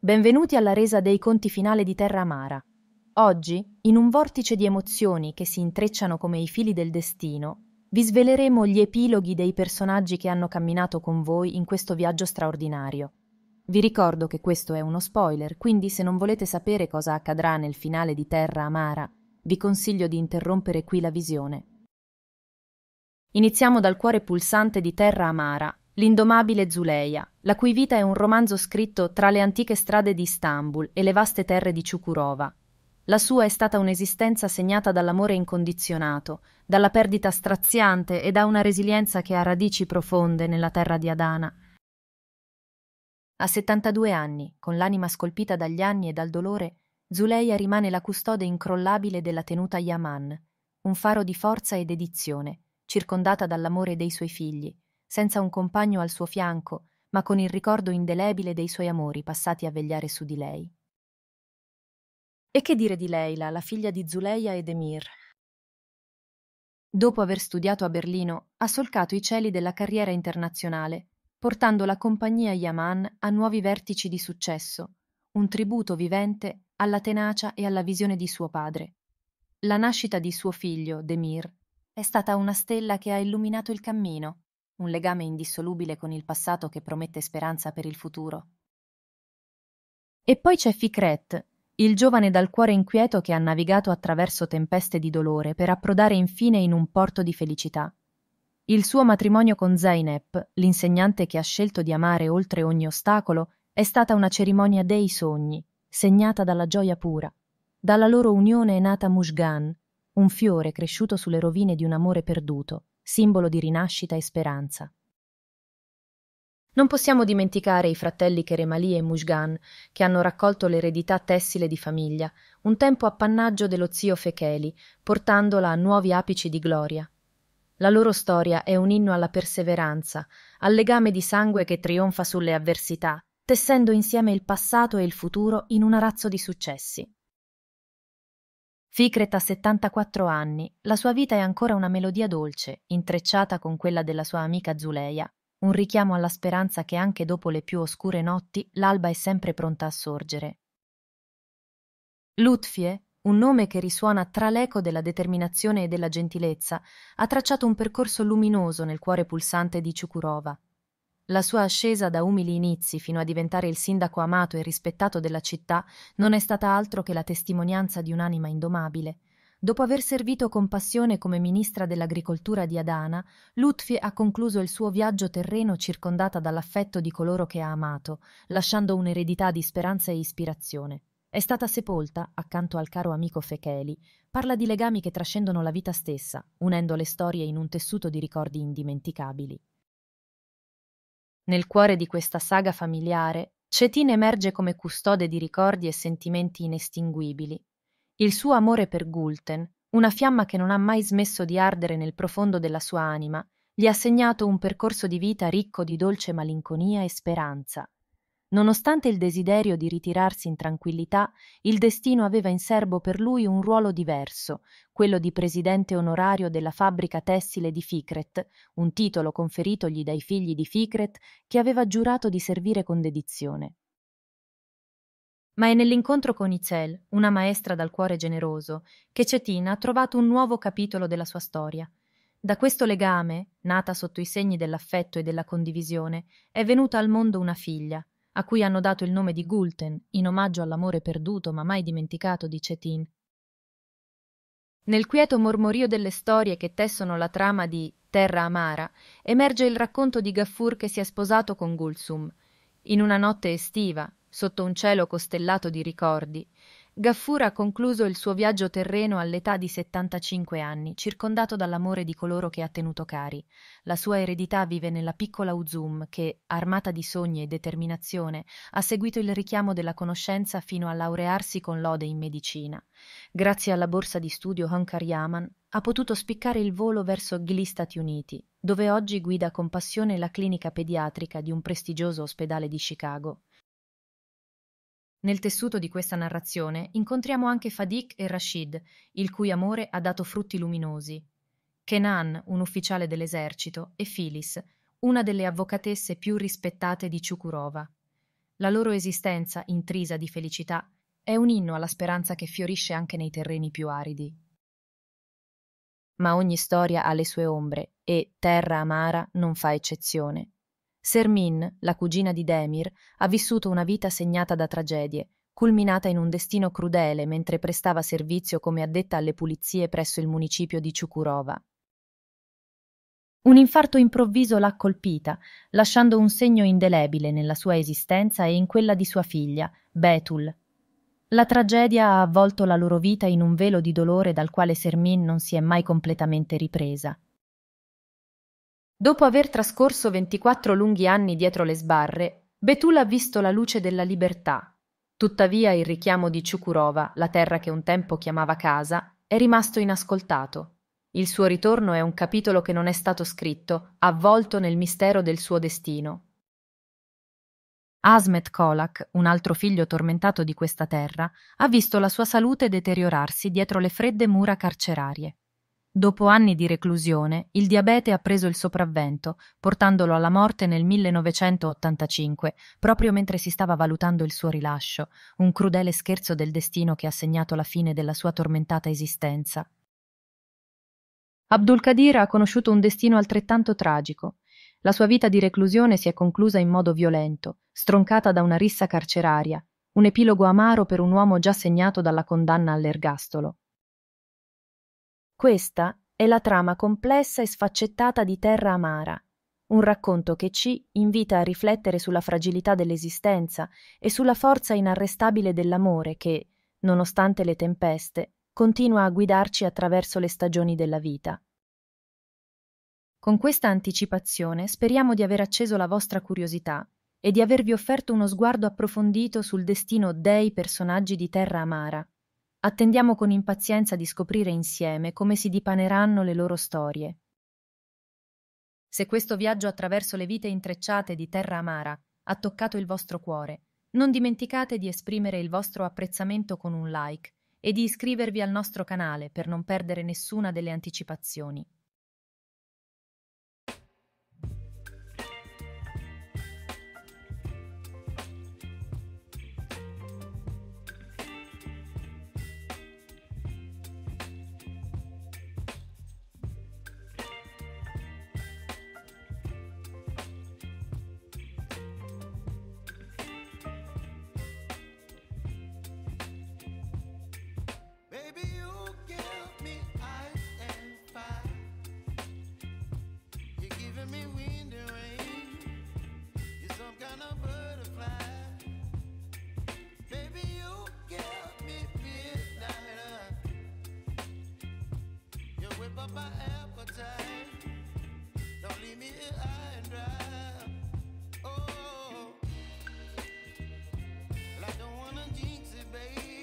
Benvenuti alla resa dei conti finale di Terra Amara. Oggi, in un vortice di emozioni che si intrecciano come i fili del destino, vi sveleremo gli epiloghi dei personaggi che hanno camminato con voi in questo viaggio straordinario. Vi ricordo che questo è uno spoiler, quindi se non volete sapere cosa accadrà nel finale di Terra Amara, vi consiglio di interrompere qui la visione. Iniziamo dal cuore pulsante di Terra Amara, l'indomabile Zuleia, la cui vita è un romanzo scritto tra le antiche strade di Istanbul e le vaste terre di Ciucurova. La sua è stata un'esistenza segnata dall'amore incondizionato, dalla perdita straziante e da una resilienza che ha radici profonde nella terra di Adana. A 72 anni, con l'anima scolpita dagli anni e dal dolore, Zuleia rimane la custode incrollabile della tenuta Yaman, un faro di forza e dedizione, circondata dall'amore dei suoi figli, senza un compagno al suo fianco, ma con il ricordo indelebile dei suoi amori passati a vegliare su di lei. E che dire di Leila, la figlia di Zuleia ed Emir? Dopo aver studiato a Berlino, ha solcato i cieli della carriera internazionale, portando la compagnia Yaman a nuovi vertici di successo, un tributo vivente alla tenacia e alla visione di suo padre. La nascita di suo figlio, Demir, è stata una stella che ha illuminato il cammino, un legame indissolubile con il passato che promette speranza per il futuro. E poi c'è Ficret, il giovane dal cuore inquieto che ha navigato attraverso tempeste di dolore per approdare infine in un porto di felicità. Il suo matrimonio con Zainep, l'insegnante che ha scelto di amare oltre ogni ostacolo, è stata una cerimonia dei sogni, segnata dalla gioia pura. Dalla loro unione è nata Mushgan, un fiore cresciuto sulle rovine di un amore perduto simbolo di rinascita e speranza. Non possiamo dimenticare i fratelli Keremali e Mushgan, che hanno raccolto l'eredità tessile di famiglia, un tempo appannaggio dello zio Fecheli, portandola a nuovi apici di gloria. La loro storia è un inno alla perseveranza, al legame di sangue che trionfa sulle avversità, tessendo insieme il passato e il futuro in un arazzo di successi. Ficret ha 74 anni, la sua vita è ancora una melodia dolce, intrecciata con quella della sua amica Zuleia, un richiamo alla speranza che anche dopo le più oscure notti l'alba è sempre pronta a sorgere. Lutfie, un nome che risuona tra l'eco della determinazione e della gentilezza, ha tracciato un percorso luminoso nel cuore pulsante di Ciukurova. La sua ascesa da umili inizi fino a diventare il sindaco amato e rispettato della città non è stata altro che la testimonianza di un'anima indomabile. Dopo aver servito con passione come ministra dell'agricoltura di Adana, Lutfi ha concluso il suo viaggio terreno circondata dall'affetto di coloro che ha amato, lasciando un'eredità di speranza e ispirazione. È stata sepolta accanto al caro amico Fecheli, parla di legami che trascendono la vita stessa, unendo le storie in un tessuto di ricordi indimenticabili. Nel cuore di questa saga familiare, Cetin emerge come custode di ricordi e sentimenti inestinguibili. Il suo amore per Gulten, una fiamma che non ha mai smesso di ardere nel profondo della sua anima, gli ha segnato un percorso di vita ricco di dolce malinconia e speranza. Nonostante il desiderio di ritirarsi in tranquillità, il destino aveva in serbo per lui un ruolo diverso, quello di presidente onorario della fabbrica tessile di Ficret, un titolo conferitogli dai figli di Ficret che aveva giurato di servire con dedizione. Ma è nell'incontro con Izel, una maestra dal cuore generoso, che Cetina ha trovato un nuovo capitolo della sua storia. Da questo legame, nata sotto i segni dell'affetto e della condivisione, è venuta al mondo una figlia – a cui hanno dato il nome di Gulten, in omaggio all'amore perduto ma mai dimenticato di Cetin. Nel quieto mormorio delle storie che tessono la trama di Terra amara, emerge il racconto di Gaffur che si è sposato con Gulsum, in una notte estiva, sotto un cielo costellato di ricordi, Gaffur ha concluso il suo viaggio terreno all'età di 75 anni, circondato dall'amore di coloro che ha tenuto cari. La sua eredità vive nella piccola Uzum che, armata di sogni e determinazione, ha seguito il richiamo della conoscenza fino a laurearsi con lode in medicina. Grazie alla borsa di studio Hankar Yaman, ha potuto spiccare il volo verso gli Stati Uniti, dove oggi guida con passione la clinica pediatrica di un prestigioso ospedale di Chicago. Nel tessuto di questa narrazione incontriamo anche Fadik e Rashid, il cui amore ha dato frutti luminosi. Kenan, un ufficiale dell'esercito, e Phyllis, una delle avvocatesse più rispettate di Ciukurova. La loro esistenza, intrisa di felicità, è un inno alla speranza che fiorisce anche nei terreni più aridi. Ma ogni storia ha le sue ombre e Terra amara non fa eccezione. Sermin, la cugina di Demir, ha vissuto una vita segnata da tragedie, culminata in un destino crudele mentre prestava servizio come addetta alle pulizie presso il municipio di Ciukurova. Un infarto improvviso l'ha colpita, lasciando un segno indelebile nella sua esistenza e in quella di sua figlia, Betul. La tragedia ha avvolto la loro vita in un velo di dolore dal quale Sermin non si è mai completamente ripresa. Dopo aver trascorso ventiquattro lunghi anni dietro le sbarre, Betul ha visto la luce della libertà. Tuttavia il richiamo di Ciucurova, la terra che un tempo chiamava casa, è rimasto inascoltato. Il suo ritorno è un capitolo che non è stato scritto, avvolto nel mistero del suo destino. Asmet Kolak, un altro figlio tormentato di questa terra, ha visto la sua salute deteriorarsi dietro le fredde mura carcerarie. Dopo anni di reclusione, il diabete ha preso il sopravvento, portandolo alla morte nel 1985, proprio mentre si stava valutando il suo rilascio, un crudele scherzo del destino che ha segnato la fine della sua tormentata esistenza. Abdul Abdulkadir ha conosciuto un destino altrettanto tragico. La sua vita di reclusione si è conclusa in modo violento, stroncata da una rissa carceraria, un epilogo amaro per un uomo già segnato dalla condanna all'ergastolo. Questa è la trama complessa e sfaccettata di Terra Amara, un racconto che ci invita a riflettere sulla fragilità dell'esistenza e sulla forza inarrestabile dell'amore che, nonostante le tempeste, continua a guidarci attraverso le stagioni della vita. Con questa anticipazione speriamo di aver acceso la vostra curiosità e di avervi offerto uno sguardo approfondito sul destino dei personaggi di Terra Amara. Attendiamo con impazienza di scoprire insieme come si dipaneranno le loro storie. Se questo viaggio attraverso le vite intrecciate di terra amara ha toccato il vostro cuore, non dimenticate di esprimere il vostro apprezzamento con un like e di iscrivervi al nostro canale per non perdere nessuna delle anticipazioni.